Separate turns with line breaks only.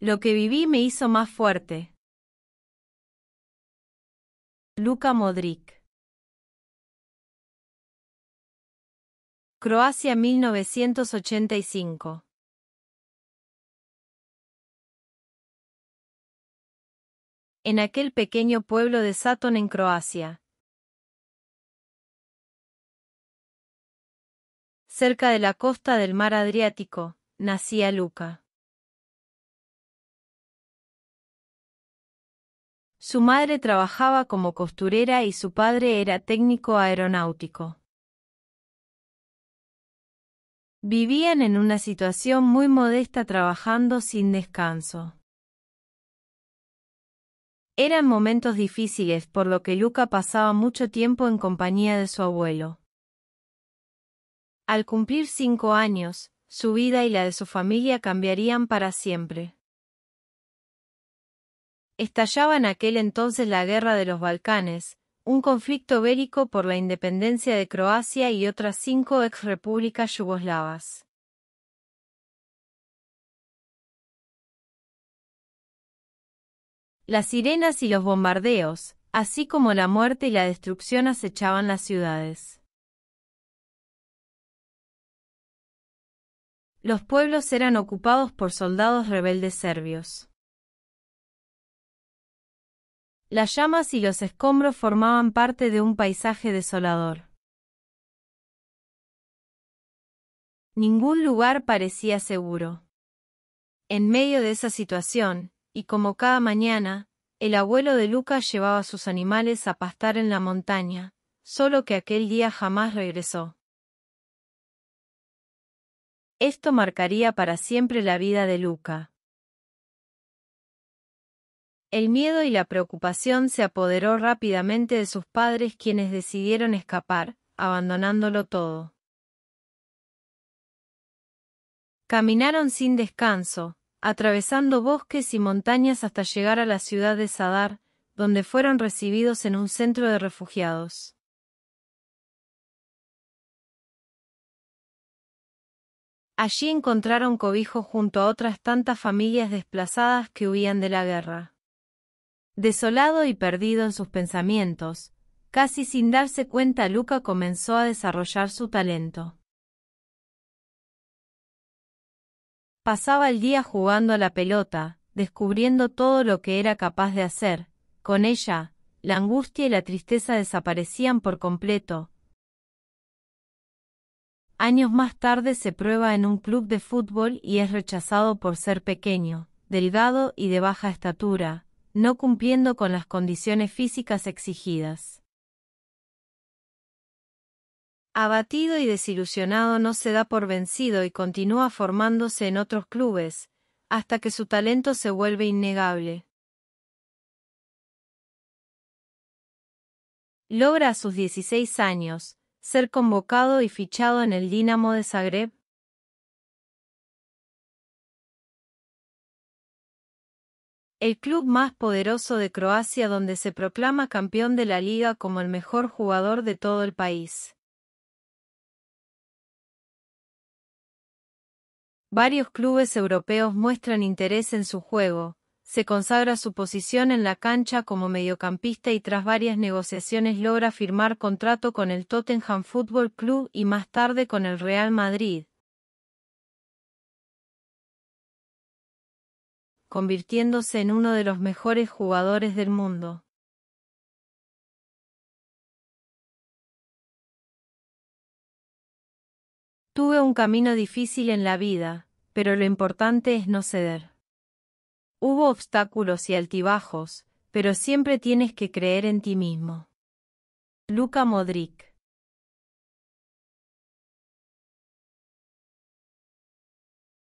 Lo que viví me hizo más fuerte. Luka Modric. Croacia 1985.
En aquel pequeño pueblo de Saton en Croacia. Cerca de la costa del mar Adriático, nacía Luca. Su madre trabajaba como costurera y su padre era técnico aeronáutico. Vivían en una situación muy modesta trabajando sin descanso. Eran momentos difíciles por lo que Luca pasaba mucho tiempo en compañía de su abuelo. Al cumplir cinco años, su vida y la de su familia cambiarían para siempre. Estallaba en aquel entonces la Guerra de los Balcanes, un conflicto bélico por la independencia de Croacia y otras cinco ex repúblicas yugoslavas. Las sirenas y los bombardeos, así como la muerte y la destrucción acechaban las ciudades. Los pueblos eran ocupados por soldados rebeldes serbios. Las llamas y los escombros formaban parte de un paisaje desolador. Ningún lugar parecía seguro. En medio de esa situación, y como cada mañana, el abuelo de Luca llevaba a sus animales a pastar en la montaña, solo que aquel día jamás regresó. Esto marcaría para siempre la vida de Luca. El miedo y la preocupación se apoderó rápidamente de sus padres quienes decidieron escapar, abandonándolo todo. Caminaron sin descanso, atravesando bosques y montañas hasta llegar a la ciudad de Sadar, donde fueron recibidos en un centro de refugiados. Allí encontraron cobijo junto a otras tantas familias desplazadas que huían de la guerra. Desolado y perdido en sus pensamientos, casi sin darse cuenta Luca comenzó a desarrollar su talento. Pasaba el día jugando a la pelota, descubriendo todo lo que era capaz de hacer, con ella, la angustia y la tristeza desaparecían por completo. Años más tarde se prueba en un club de fútbol y es rechazado por ser pequeño, delgado y de baja estatura, no cumpliendo con las condiciones físicas exigidas. Abatido y desilusionado no se da por vencido y continúa formándose en otros clubes, hasta que su talento se vuelve innegable. Logra a sus 16 años ser convocado y fichado en el Dinamo de Zagreb, el club más poderoso de Croacia donde se proclama campeón de la liga como el mejor jugador de todo el país. Varios clubes europeos muestran interés en su juego, se consagra su posición en la cancha como mediocampista y tras varias negociaciones logra firmar contrato con el Tottenham Football Club y más tarde con el Real Madrid, convirtiéndose en uno de los mejores jugadores
del mundo.
Tuve un camino difícil en la vida, pero lo importante es no ceder. Hubo obstáculos y altibajos, pero siempre tienes que creer en ti mismo. Luca Modric